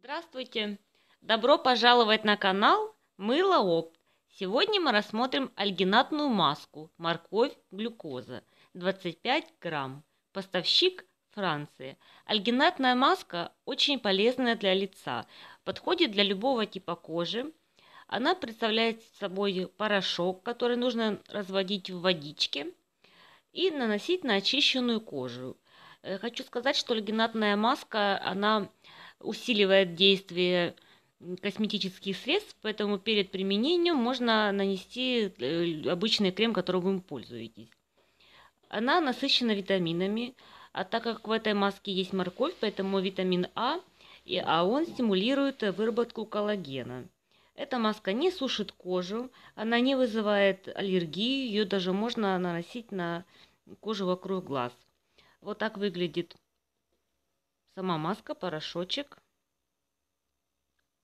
Здравствуйте! Добро пожаловать на канал Мыло Опт. Сегодня мы рассмотрим альгинатную маску морковь глюкоза 25 грамм. Поставщик Франции. Альгинатная маска очень полезная для лица, подходит для любого типа кожи. Она представляет собой порошок, который нужно разводить в водичке и наносить на очищенную кожу. Э, хочу сказать, что альгинатная маска, она усиливает действие косметических средств, поэтому перед применением можно нанести э, обычный крем, которым вы пользуетесь. Она насыщена витаминами, а так как в этой маске есть морковь, поэтому витамин А, и, а он стимулирует выработку коллагена. Эта маска не сушит кожу, она не вызывает аллергии, ее даже можно наносить на кожу вокруг глаз. Вот так выглядит сама маска, порошочек.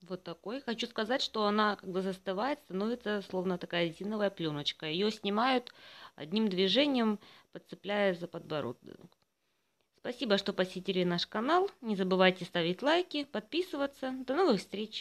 Вот такой. Хочу сказать, что она, когда застывает, становится словно такая резиновая пленочка. Ее снимают одним движением, подцепляя за подбородок. Спасибо, что посетили наш канал. Не забывайте ставить лайки, подписываться. До новых встреч!